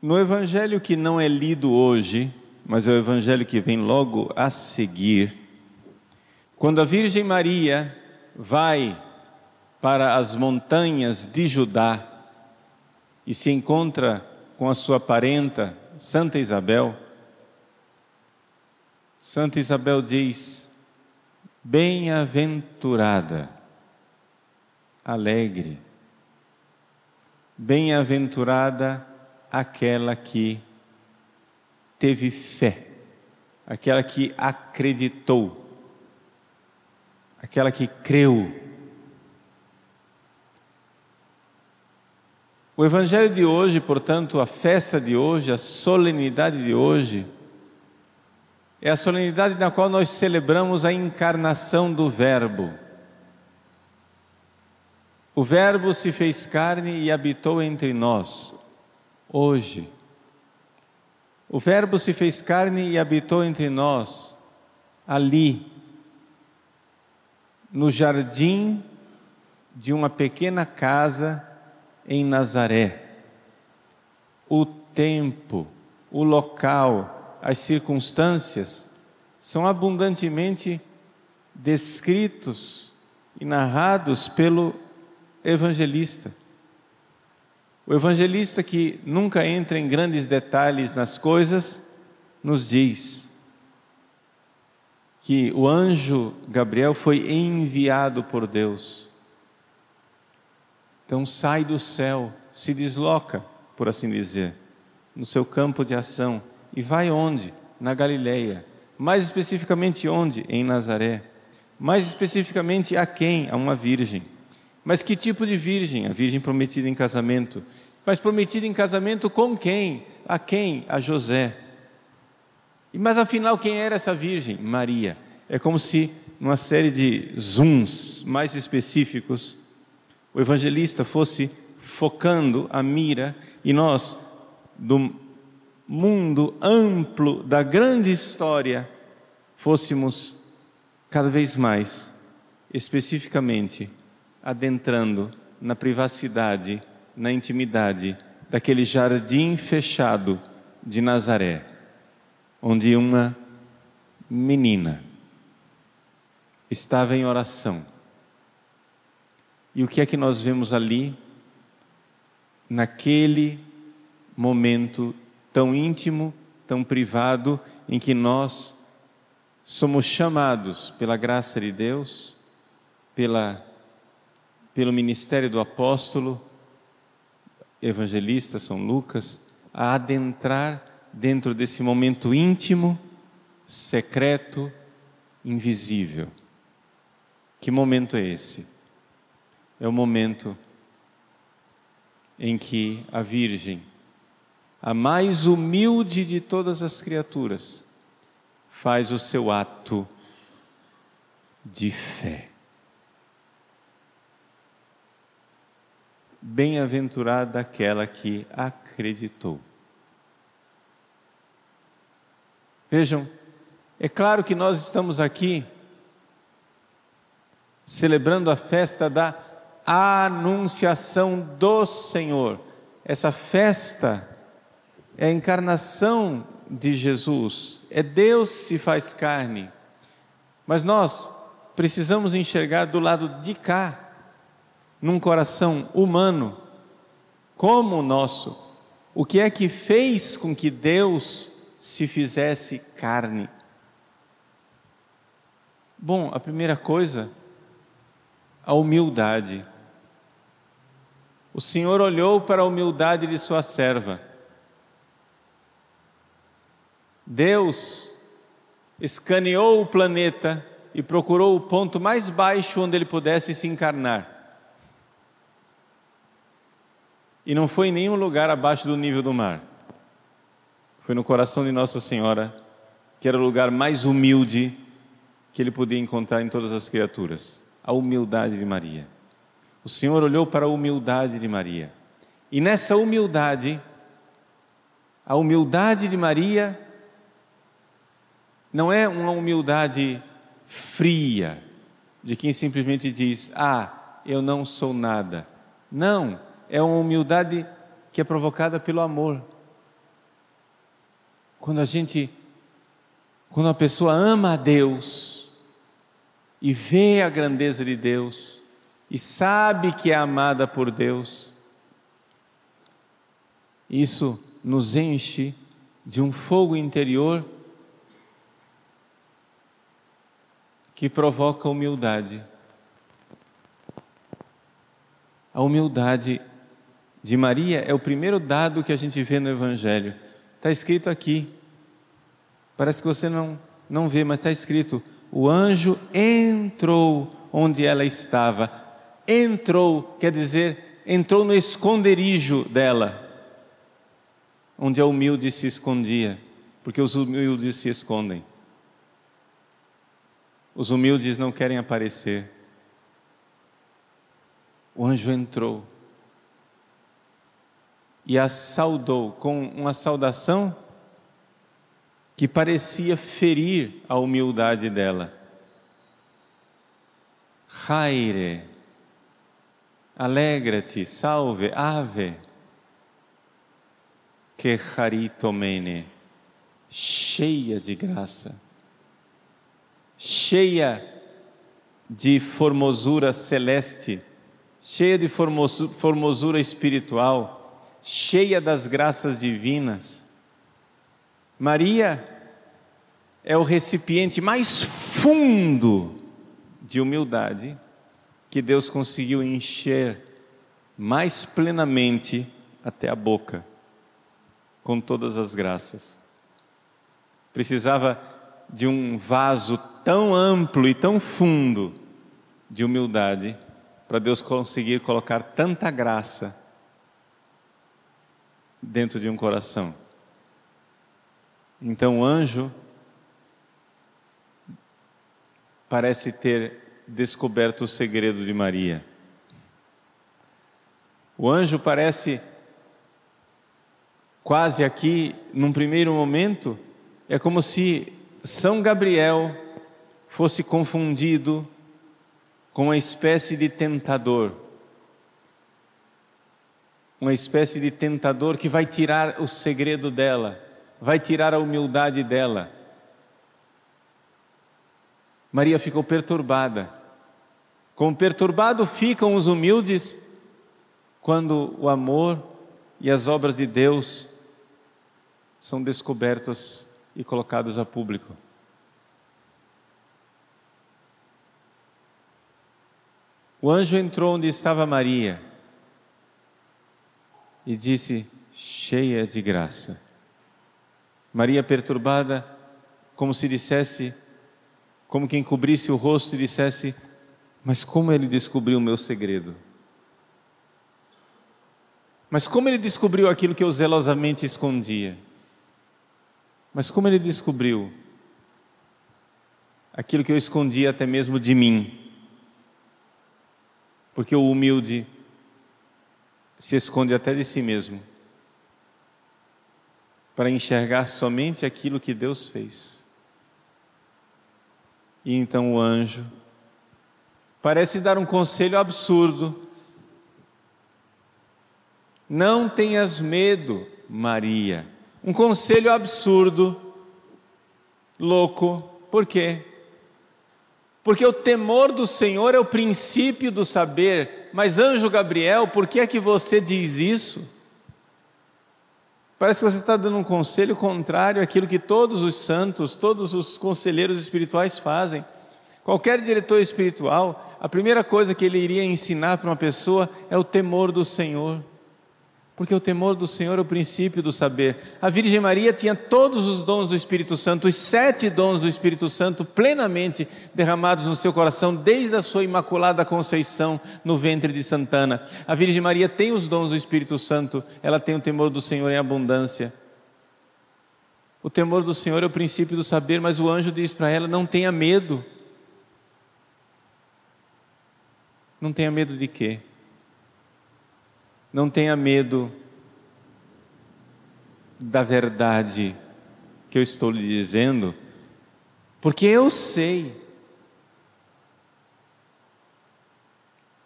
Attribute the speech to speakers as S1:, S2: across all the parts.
S1: No evangelho que não é lido hoje, mas é o evangelho que vem logo a seguir, quando a Virgem Maria vai para as montanhas de Judá e se encontra com a sua parenta, Santa Isabel, Santa Isabel diz: Bem-aventurada, alegre, bem-aventurada, aquela que teve fé, aquela que acreditou, aquela que creu. O Evangelho de hoje, portanto, a festa de hoje, a solenidade de hoje, é a solenidade na qual nós celebramos a encarnação do Verbo. O Verbo se fez carne e habitou entre nós hoje. O Verbo se fez carne e habitou entre nós, ali, no jardim de uma pequena casa em Nazaré. O tempo, o local, as circunstâncias são abundantemente descritos e narrados pelo evangelista. O evangelista que nunca entra em grandes detalhes nas coisas, nos diz que o anjo Gabriel foi enviado por Deus. Então sai do céu, se desloca, por assim dizer, no seu campo de ação e vai onde? Na Galileia. Mais especificamente onde? Em Nazaré. Mais especificamente a quem? A uma virgem. Mas que tipo de virgem? A virgem prometida em casamento. Mas prometida em casamento com quem? A quem? A José. Mas afinal, quem era essa virgem? Maria. É como se, numa série de zooms mais específicos, o evangelista fosse focando a mira e nós, do mundo amplo da grande história, fôssemos cada vez mais especificamente adentrando na privacidade, na intimidade daquele jardim fechado de Nazaré, onde uma menina estava em oração. E o que é que nós vemos ali, naquele momento tão íntimo, tão privado, em que nós somos chamados pela graça de Deus, pela pelo ministério do apóstolo, evangelista São Lucas, a adentrar dentro desse momento íntimo, secreto, invisível. Que momento é esse? É o momento em que a Virgem, a mais humilde de todas as criaturas, faz o seu ato de fé. bem-aventurada aquela que acreditou. Vejam, é claro que nós estamos aqui celebrando a festa da Anunciação do Senhor. Essa festa é a encarnação de Jesus, é Deus se faz carne. Mas nós precisamos enxergar do lado de cá num coração humano como o nosso, o que é que fez com que Deus se fizesse carne? Bom, a primeira coisa, a humildade. O Senhor olhou para a humildade de sua serva. Deus escaneou o planeta e procurou o ponto mais baixo onde ele pudesse se encarnar. e não foi em nenhum lugar abaixo do nível do mar. Foi no coração de Nossa Senhora, que era o lugar mais humilde que ele podia encontrar em todas as criaturas a humildade de Maria. O Senhor olhou para a humildade de Maria. E nessa humildade, a humildade de Maria não é uma humildade fria, de quem simplesmente diz: Ah, eu não sou nada. Não, é uma humildade que é provocada pelo amor. Quando a gente, quando a pessoa ama a Deus e vê a grandeza de Deus e sabe que é amada por Deus, isso nos enche de um fogo interior que provoca humildade. A humildade de Maria é o primeiro dado que a gente vê no Evangelho. Está escrito aqui. Parece que você não, não vê, mas está escrito: o anjo entrou onde ela estava. Entrou, quer dizer, entrou no esconderijo dela, onde a humilde se escondia, porque os humildes se escondem. Os humildes não querem aparecer. O anjo entrou e a saudou com uma saudação que parecia ferir a humildade dela. Haire, alegra-te, salve, ave, que charitomene, cheia de graça, cheia de formosura celeste, cheia de formosura espiritual cheia das graças divinas. Maria é o recipiente mais fundo de humildade que Deus conseguiu encher mais plenamente até a boca, com todas as graças. Precisava de um vaso tão amplo e tão fundo de humildade para Deus conseguir colocar tanta graça dentro de um coração. Então o anjo parece ter descoberto o segredo de Maria. O anjo parece quase aqui, num primeiro momento, é como se São Gabriel fosse confundido com uma espécie de tentador uma espécie de tentador que vai tirar o segredo dela, vai tirar a humildade dela. Maria ficou perturbada. Como perturbado ficam os humildes quando o amor e as obras de Deus são descobertos e colocados a público. O anjo entrou onde estava Maria e disse: cheia de graça. Maria, perturbada, como se dissesse, como quem cobrisse o rosto e dissesse: Mas como ele descobriu o meu segredo? Mas como ele descobriu aquilo que eu zelosamente escondia? Mas como ele descobriu aquilo que eu escondia até mesmo de mim? Porque o humilde se esconde até de si mesmo para enxergar somente aquilo que Deus fez. E então o anjo parece dar um conselho absurdo. Não tenhas medo, Maria. Um conselho absurdo, louco. Por quê? Porque o temor do Senhor é o princípio do saber, mas anjo Gabriel, por que é que você diz isso? Parece que você está dando um conselho contrário àquilo que todos os santos, todos os conselheiros espirituais fazem. Qualquer diretor espiritual, a primeira coisa que ele iria ensinar para uma pessoa é o temor do Senhor porque o temor do Senhor é o princípio do saber. A Virgem Maria tinha todos os dons do Espírito Santo, os sete dons do Espírito Santo, plenamente derramados no seu coração, desde a sua imaculada conceição no ventre de Santana. A Virgem Maria tem os dons do Espírito Santo, ela tem o temor do Senhor em abundância. O temor do Senhor é o princípio do saber, mas o anjo diz para ela: não tenha medo. Não tenha medo de quê? Não tenha medo da verdade que eu estou lhe dizendo, porque eu sei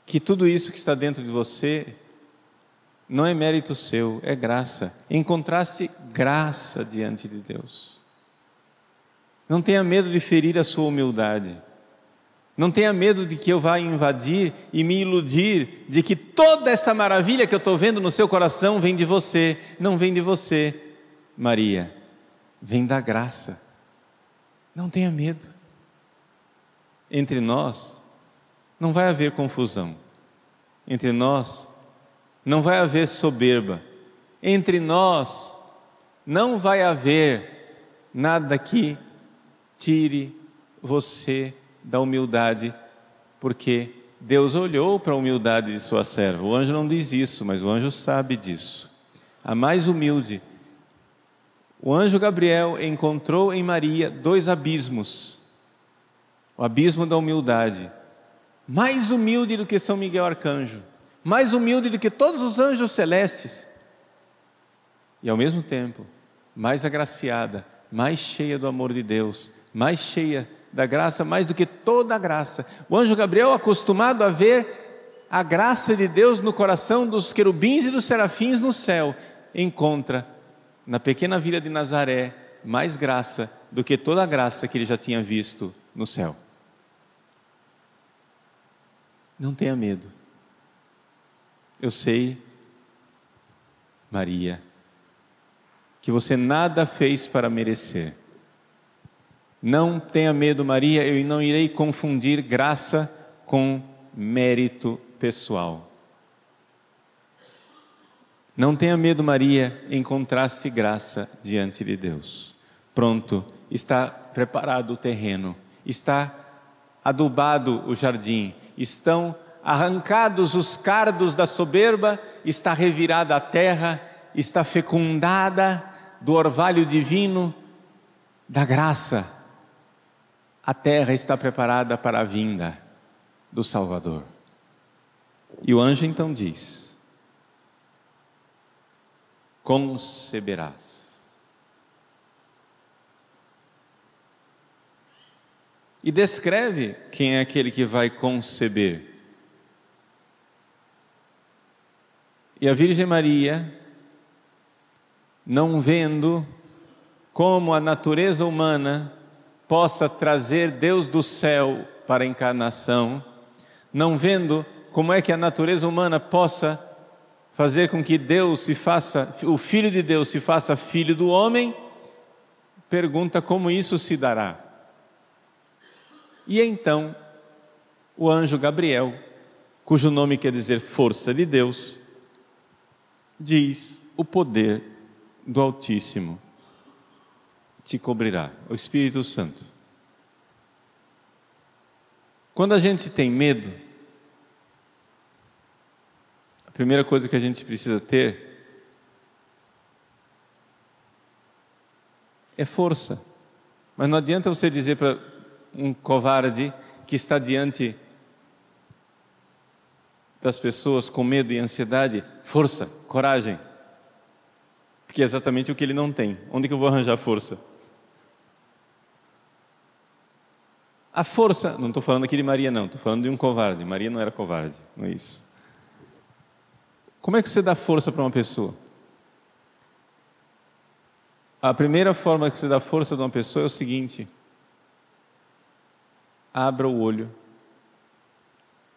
S1: que tudo isso que está dentro de você não é mérito seu, é graça. Encontrasse graça diante de Deus. Não tenha medo de ferir a sua humildade. Não tenha medo de que eu vá invadir e me iludir de que toda essa maravilha que eu estou vendo no seu coração vem de você. Não vem de você, Maria. Vem da graça. Não tenha medo. Entre nós não vai haver confusão. Entre nós não vai haver soberba. Entre nós não vai haver nada que tire você da humildade, porque Deus olhou para a humildade de sua serva. O anjo não diz isso, mas o anjo sabe disso. A mais humilde. O anjo Gabriel encontrou em Maria dois abismos: o abismo da humildade, mais humilde do que São Miguel Arcanjo, mais humilde do que todos os anjos celestes, e ao mesmo tempo mais agraciada, mais cheia do amor de Deus, mais cheia da graça mais do que toda a graça. O anjo Gabriel, acostumado a ver a graça de Deus no coração dos querubins e dos serafins no céu, encontra na pequena vila de Nazaré mais graça do que toda a graça que ele já tinha visto no céu. Não tenha medo. Eu sei, Maria, que você nada fez para merecer não tenha medo, Maria, eu não irei confundir graça com mérito pessoal. Não tenha medo, Maria, encontrar-se graça diante de Deus. Pronto, está preparado o terreno, está adubado o jardim, estão arrancados os cardos da soberba, está revirada a terra, está fecundada do orvalho divino, da graça a terra está preparada para a vinda do Salvador. E o anjo então diz: Conceberás. E descreve quem é aquele que vai conceber. E a Virgem Maria, não vendo como a natureza humana possa trazer Deus do céu para a encarnação, não vendo como é que a natureza humana possa fazer com que Deus se faça, o Filho de Deus se faça filho do homem, pergunta como isso se dará. E então, o anjo Gabriel, cujo nome quer dizer força de Deus, diz o poder do Altíssimo te cobrirá o Espírito Santo. Quando a gente tem medo, a primeira coisa que a gente precisa ter é força. Mas não adianta você dizer para um covarde que está diante das pessoas com medo e ansiedade, força, coragem. Porque é exatamente o que ele não tem. Onde que eu vou arranjar força? A força, não estou falando aqui de Maria, não, estou falando de um covarde. Maria não era covarde, não é isso. Como é que você dá força para uma pessoa? A primeira forma que você dá força para uma pessoa é o seguinte: abra o olho.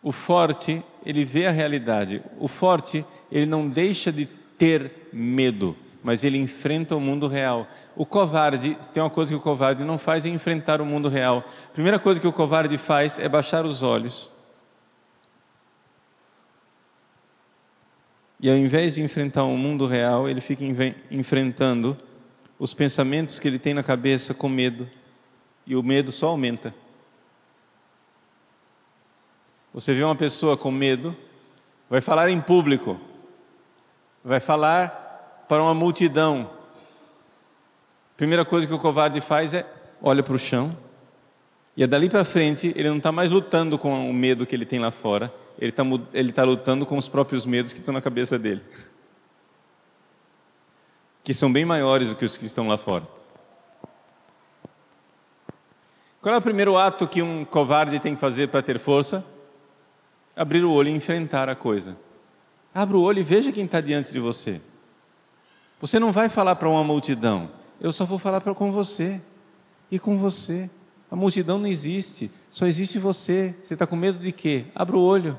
S1: O forte, ele vê a realidade. O forte, ele não deixa de ter medo mas ele enfrenta o mundo real. O covarde, tem uma coisa que o covarde não faz é enfrentar o mundo real. A primeira coisa que o covarde faz é baixar os olhos. E ao invés de enfrentar o mundo real, ele fica enfrentando os pensamentos que ele tem na cabeça com medo. E o medo só aumenta. Você vê uma pessoa com medo, vai falar em público, vai falar para uma multidão. A primeira coisa que o covarde faz é olha para o chão. E é dali para frente, ele não está mais lutando com o medo que ele tem lá fora, ele está ele tá lutando com os próprios medos que estão na cabeça dele, que são bem maiores do que os que estão lá fora. Qual é o primeiro ato que um covarde tem que fazer para ter força? Abrir o olho e enfrentar a coisa. Abra o olho e veja quem está diante de você. Você não vai falar para uma multidão, eu só vou falar para com você e com você. A multidão não existe, só existe você. Você está com medo de quê? Abra o olho.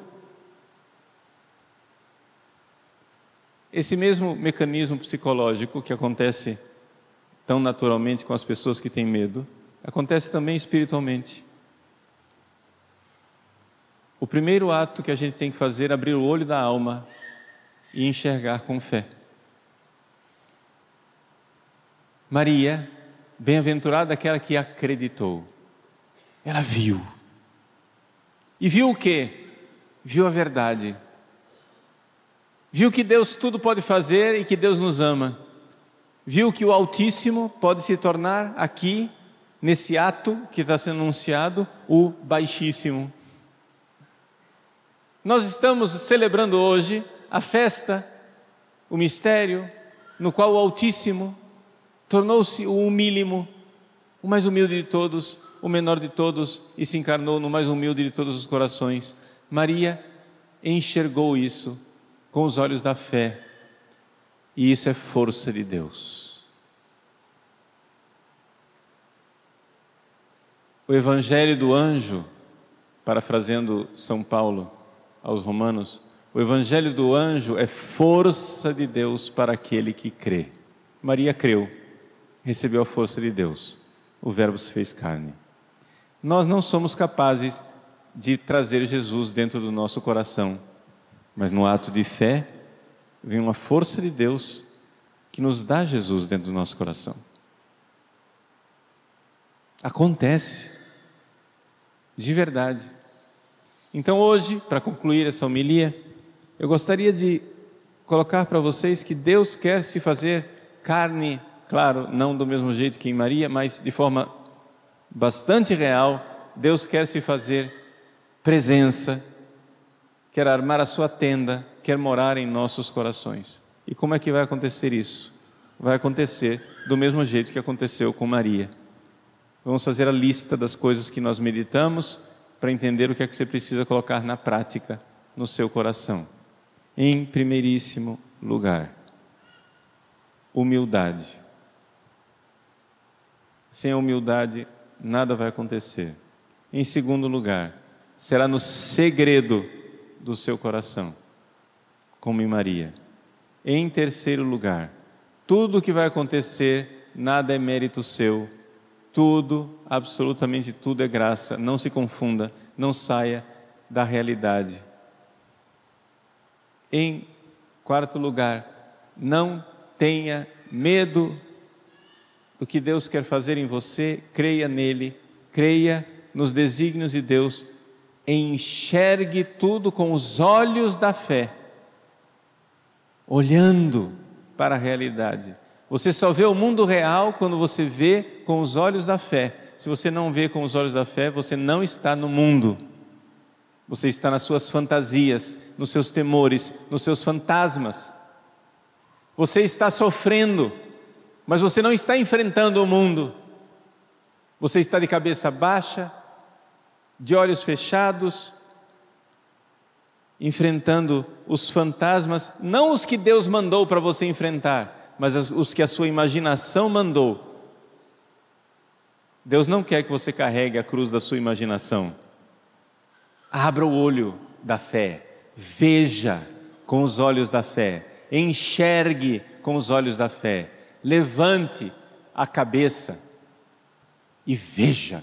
S1: Esse mesmo mecanismo psicológico que acontece tão naturalmente com as pessoas que têm medo, acontece também espiritualmente. O primeiro ato que a gente tem que fazer é abrir o olho da alma e enxergar com fé. Maria, bem-aventurada aquela que acreditou. Ela viu. E viu o quê? Viu a verdade. Viu que Deus tudo pode fazer e que Deus nos ama. Viu que o Altíssimo pode se tornar aqui, nesse ato que está sendo anunciado, o Baixíssimo. Nós estamos celebrando hoje a festa, o mistério, no qual o Altíssimo tornou-se o humílimo, o mais humilde de todos, o menor de todos e se encarnou no mais humilde de todos os corações. Maria enxergou isso com os olhos da fé, e isso é força de Deus. O evangelho do anjo, parafraseando São Paulo aos Romanos, o evangelho do anjo é força de Deus para aquele que crê. Maria creu recebeu a força de Deus. O Verbo se fez carne. Nós não somos capazes de trazer Jesus dentro do nosso coração, mas no ato de fé vem uma força de Deus que nos dá Jesus dentro do nosso coração. Acontece, de verdade. Então, hoje, para concluir essa homilia, eu gostaria de colocar para vocês que Deus quer se fazer carne Claro, não do mesmo jeito que em Maria, mas de forma bastante real, Deus quer se fazer presença, quer armar a sua tenda, quer morar em nossos corações. E como é que vai acontecer isso? Vai acontecer do mesmo jeito que aconteceu com Maria. Vamos fazer a lista das coisas que nós meditamos para entender o que é que você precisa colocar na prática no seu coração. Em primeiríssimo lugar, humildade. Sem a humildade, nada vai acontecer. Em segundo lugar, será no segredo do seu coração, como em Maria. Em terceiro lugar, tudo o que vai acontecer, nada é mérito seu. Tudo, absolutamente tudo é graça. Não se confunda, não saia da realidade. Em quarto lugar, não tenha medo do que Deus quer fazer em você, creia nele, creia nos desígnios de Deus, enxergue tudo com os olhos da fé, olhando para a realidade. Você só vê o mundo real quando você vê com os olhos da fé. Se você não vê com os olhos da fé, você não está no mundo. Você está nas suas fantasias, nos seus temores, nos seus fantasmas. Você está sofrendo mas você não está enfrentando o mundo. Você está de cabeça baixa, de olhos fechados, enfrentando os fantasmas, não os que Deus mandou para você enfrentar, mas os que a sua imaginação mandou. Deus não quer que você carregue a cruz da sua imaginação. Abra o olho da fé, veja com os olhos da fé, enxergue com os olhos da fé levante a cabeça e veja.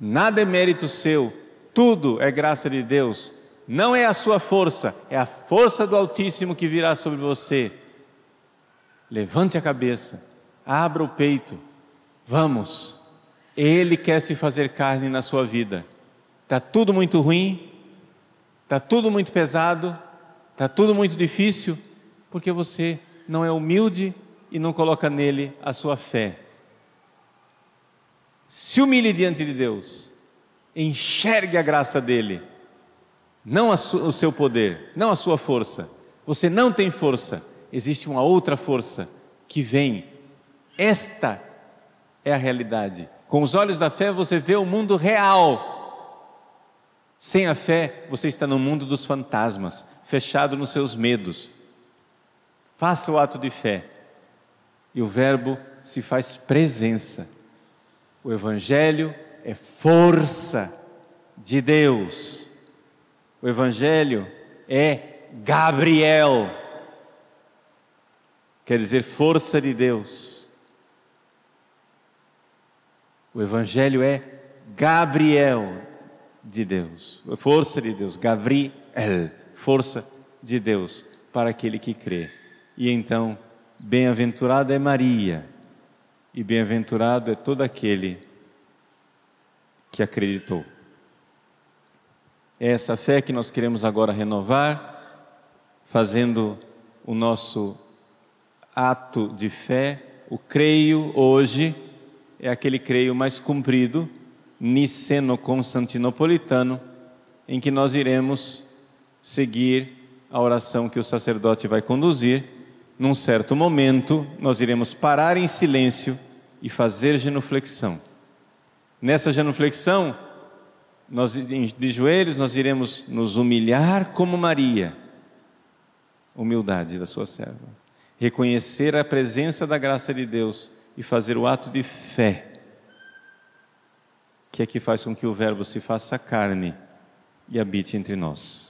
S1: Nada é mérito seu, tudo é graça de Deus. Não é a sua força, é a força do Altíssimo que virá sobre você. Levante a cabeça, abra o peito, vamos. Ele quer se fazer carne na sua vida. Está tudo muito ruim, está tudo muito pesado, está tudo muito difícil, porque você não é humilde e não coloca nele a sua fé. Se humilhe diante de Deus, enxergue a graça dele, não o seu poder, não a sua força. Você não tem força, existe uma outra força que vem. Esta é a realidade. Com os olhos da fé você vê o mundo real. Sem a fé, você está no mundo dos fantasmas, fechado nos seus medos, Faça o ato de fé. E o Verbo se faz presença. O Evangelho é força de Deus. O Evangelho é Gabriel. Quer dizer, força de Deus. O Evangelho é Gabriel de Deus. Força de Deus. Gabriel, força de Deus para aquele que crê. E então, bem-aventurada é Maria, e bem-aventurado é todo aquele que acreditou. É essa fé que nós queremos agora renovar, fazendo o nosso ato de fé. O creio hoje é aquele creio mais cumprido, niceno-constantinopolitano, em que nós iremos seguir a oração que o sacerdote vai conduzir num certo momento, nós iremos parar em silêncio e fazer genuflexão. Nessa genuflexão, nós, de joelhos, nós iremos nos humilhar como Maria, humildade da sua serva, reconhecer a presença da graça de Deus e fazer o ato de fé, que é que faz com que o Verbo se faça carne e habite entre nós.